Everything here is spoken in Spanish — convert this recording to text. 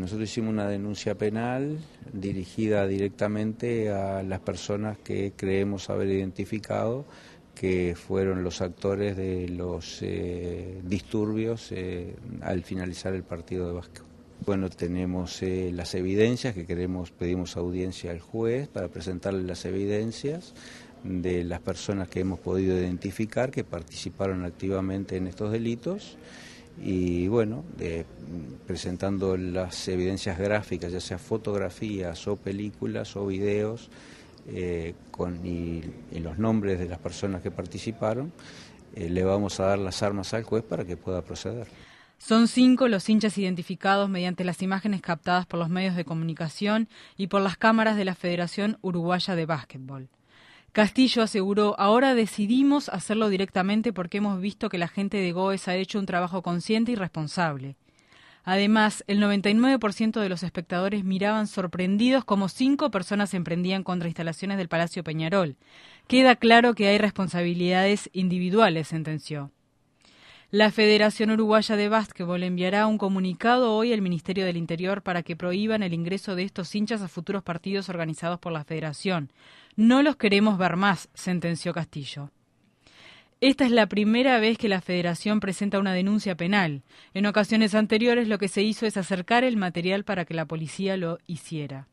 Nosotros hicimos una denuncia penal dirigida directamente a las personas que creemos haber identificado que fueron los actores de los eh, disturbios eh, al finalizar el partido de Vasco. Bueno, tenemos eh, las evidencias que queremos, pedimos audiencia al juez para presentarle las evidencias de las personas que hemos podido identificar que participaron activamente en estos delitos y bueno, mm, presentando las evidencias gráficas, ya sea fotografías o películas o videos, eh, con y, los nombres de las personas que participaron, eh, le vamos a dar las armas al juez para que pueda proceder. Son cinco los hinchas identificados mediante las imágenes captadas por los medios de comunicación y por las cámaras de la Federación Uruguaya de Básquetbol. Castillo aseguró, ahora decidimos hacerlo directamente porque hemos visto que la gente de Goes ha hecho un trabajo consciente y responsable. Además, el 99% de los espectadores miraban sorprendidos como cinco personas emprendían contra instalaciones del Palacio Peñarol. Queda claro que hay responsabilidades individuales, sentenció. La Federación Uruguaya de Básquetbol enviará un comunicado hoy al Ministerio del Interior para que prohíban el ingreso de estos hinchas a futuros partidos organizados por la Federación. No los queremos ver más, sentenció Castillo. Esta es la primera vez que la Federación presenta una denuncia penal. En ocasiones anteriores lo que se hizo es acercar el material para que la policía lo hiciera.